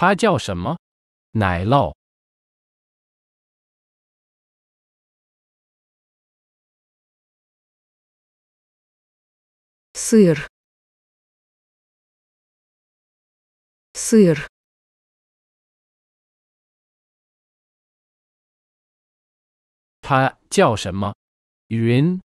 它叫什么？奶酪。сыр сыр。它叫什么？云。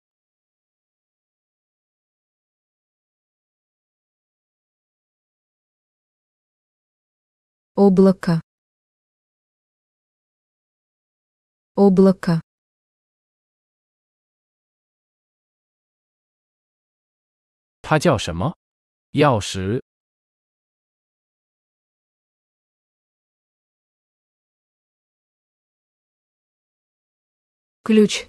Облака. Облака. облако Ключ.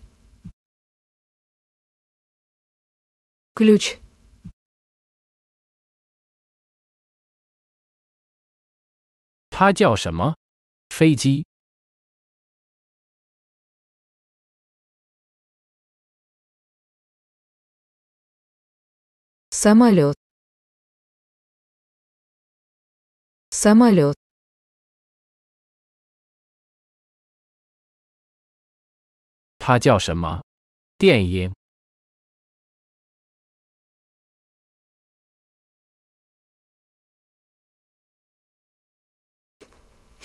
ключ 它叫什么？飞机。Самолет. Самолет. 它叫什么？电影。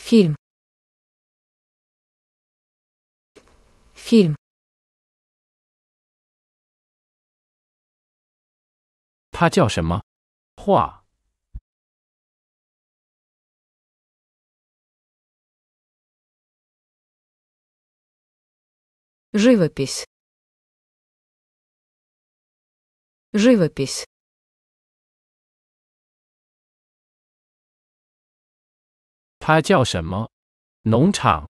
фильм фильм. живопись, живопись 它叫什么？农场。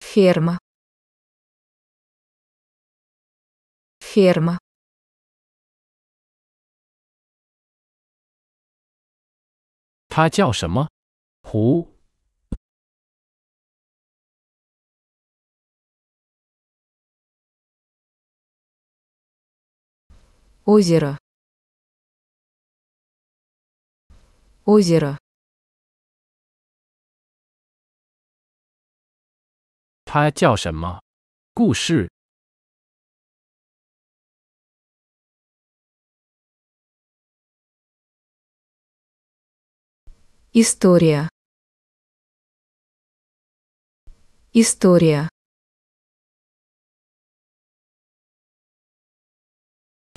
Firma，Firma。叫什么？湖。Озеро. Озеро. История. История.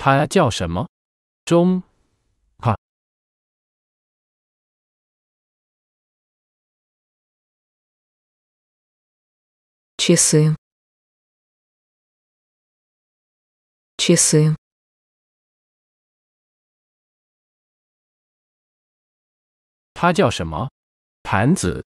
他叫什么中，哈，часы，часы。他叫什么盘子？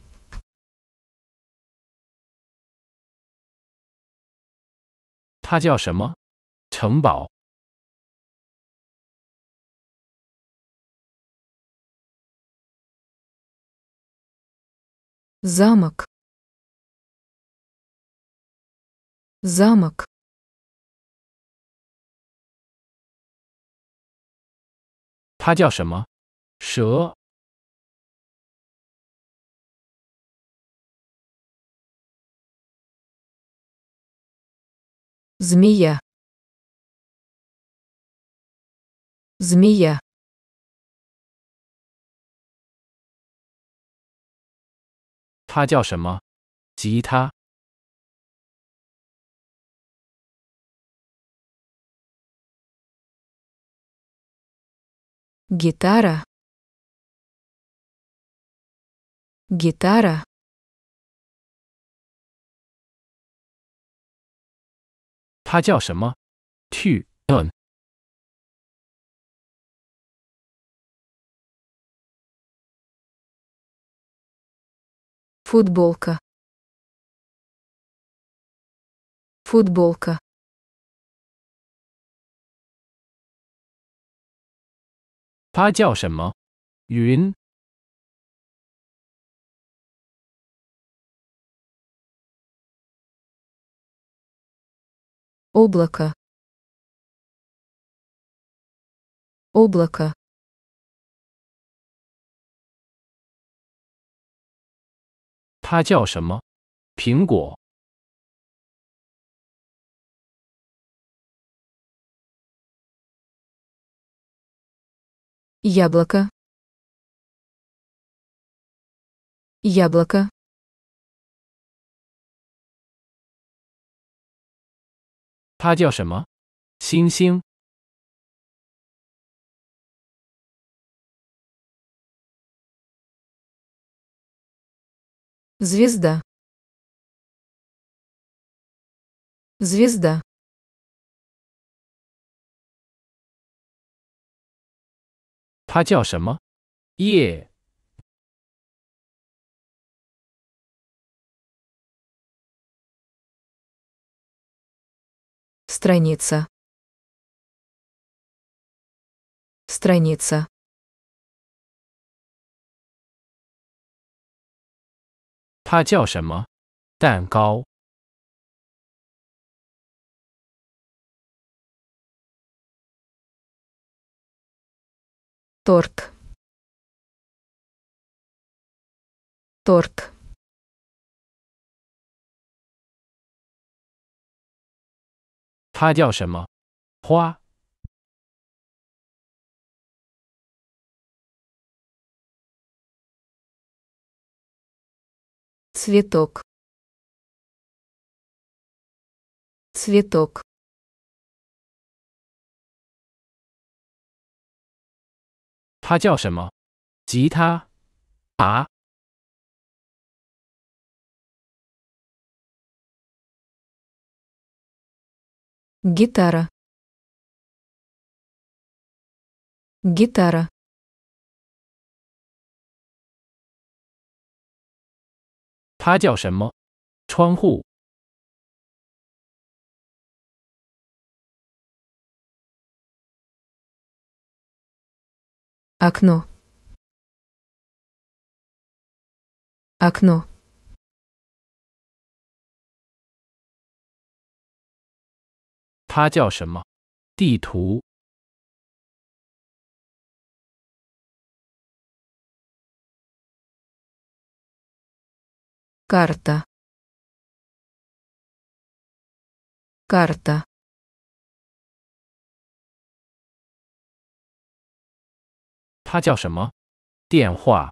它叫什么？城堡。замок，замок。它叫什么？蛇。Змея. Змея. Гитара. Гитара. Гитара. 他叫什么？Tun。футболка。футболка。他叫什么？Yun。облако Облако. Яблоко. яблоко 他叫什么？星星。Звезда。Звезда。他叫什么？夜。Страница. Страница. Торт. Торт. 它叫什么花？цветок цветок。他叫什么吉他啊？гитара Гитара. Окно. окно 他叫什么？地图。carta，carta。他叫什么？电话。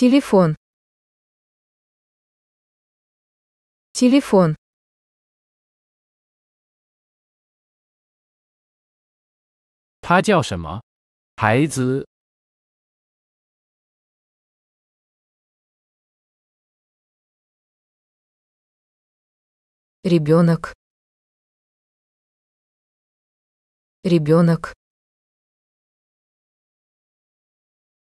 Телефон. Телефон. Ребенок. Ребенок.